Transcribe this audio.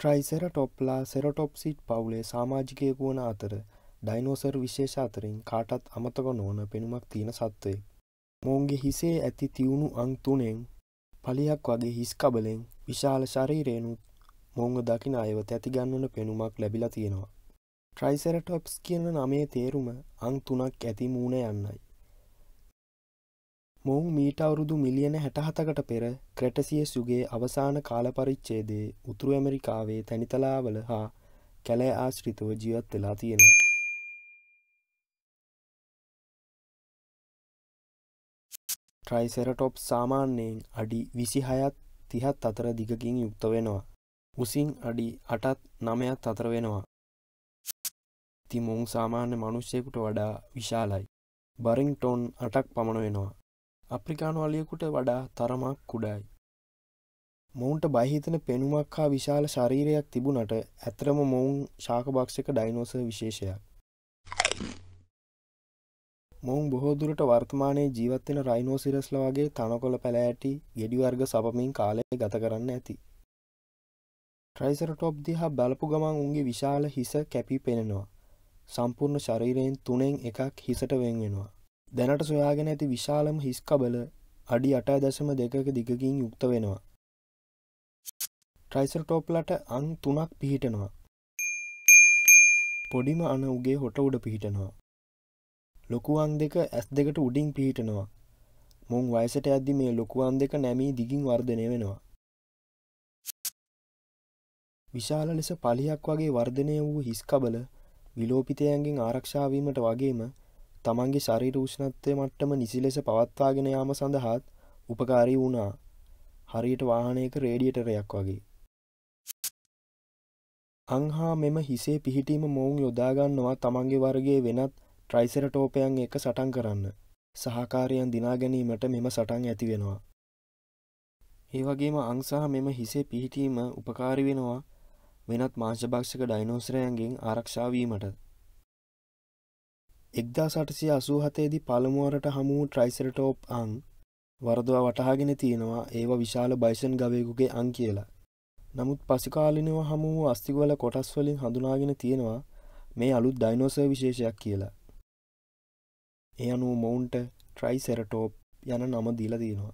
ට්‍රයිසෙරටොප්ලා සෙරටොප්සිට් පවුලේ සාමාජිකයකු වන අතර ඩයිනෝසර් විශේෂ අතරින් කාටත් අමතක නොවන පෙනුමක් තියෙන සත්වය. මොවුන්ගේ හිසේ ඇති තිවුණු අංතුනෙන් පලියක් වගේ හිස්කබලෙන් විශාල ශරීරයනුත් මොංග දකින අයව ඇතිගන්නවන පෙනුමක් ලැබිලා තියෙනවා. ට්‍රයිසෙරටොප්ස් කියන නමේ තේරුම අං තුනක් ඇති මූුණ යන්නයි. මොවුන් මීට අවුරුදු මිලියන හැටහතකට පෙර ක්‍රැටසිය සුගේ අවසාන කාලපරිච්චේදේ උතුරු ඇමරිකාවේ තැනිතලාවල හා කැලෑ ආශ්‍රිතව ජීවත් වෙලා තියෙනවා. ට්‍රයිසෙරටොප් සාමාන්‍යයෙන් අඩි විසිහයත් තිහත් අතර දිගකින් යුක්ත වෙනවා. උසින් අඩි අටත් නමයත් අතර වෙනවා. තිමුන් සාමාන්‍ය මනුෂ්‍යයෙකුට වඩා විශාලයි. බරිංටොන් අටක් පමණ වෙනවා. අප්‍රිකානු අලියකුට වඩා තරමක් කුඩායි. මොවුන්ට බහිතන පෙනුමක් හා විශාල ශරීරයක් තිබුණට ඇතරම මොවුන් ශාකභක්ෂක ඩයිනෝස විශේෂයක්. මොවුන් බොහෝදුරට වර්තමානයේ ජීවත්වෙන රයිනෝසිරස්ල වගේ තනකොළ පැළෑටි ගෙඩිවර්ග සපමින් කාලය ගත කරන්න ඇති. ට්‍රයිසරටොප් දිහා බලපු ගමන් උන්ගේ විශාල හිස කැපි පෙනෙනවා. සම්පූර්ණ ශරීරයෙන් තුනෙන් එකක් හිසට වෙන්වෙනවා. දැනට සොයාගෙන ඇති විශාලම හිස්කබල අඩි අටා දශම දෙකක දිගකින් යුක්ත වෙනවා. ට්‍රයිසර්ටෝප්ලට අං තුනක් පිහිටනවා. පොඩිම අන උගේ හොට උඩ පිහිටනවා. ලොකුවන් දෙක ඇස් දෙකට උඩින් පිහිටනවා. මුං වයසට ඇද්දි මේ ලොකුවන් දෙක නැමී දිගින් වර්ධනය වෙනවා. විශාල ලෙස පලියක් වගේ වර්ධනය වූ හිස්කබල විලෝපිතයන්ගෙන් ආරක්ෂාවීමට වගේම තමන්ගේ ශරීර උෂ්ණත්වය මට්ටම නිසි ලෙස පවත්වාගෙන යාම සඳහාත් උපකාරී වුණා හරියට වාහනයක රේඩියටරයක් වගේ. අංහා මෙම හිසේ පිහිටීම මොවුන් යොදාගන්නවා තමන්ගේ වර්ගේ වෙනත් ට්‍රයිසර ටෝපයන් එක සටන් කරන්න සහකාරයන් දිනාගැනීමට මෙම සටන් ඇතිවෙනවා. ඒවගේම අංසාහ මෙම හිසේ පිහිටීම උපකාරි වෙනවා වෙනත් මාංශභක්ෂක ඩයිනෝස්රයන්ගෙන් ආරක්ෂාවීමට එක්දාසටසිය අසූහතේදි පළමුුවරට හමුව ට්‍රයිසරටෝප් අං වරදවා වටහාගෙන තියෙනවා ඒවා විශාල බයිසන් ගවයකුගේ අං කියලා. නමුත් පසිකාලිනව හමු වූ අස්තිවල කොටස්වලින් හඳුනාගෙන තියෙනවා මේ අලුත් ඩයිනෝස විශේෂයක් කියලා. ඒ අනුව මොවුන්ට ට්‍රයිසෙරටෝප් යන නම දීලා තියෙනවා.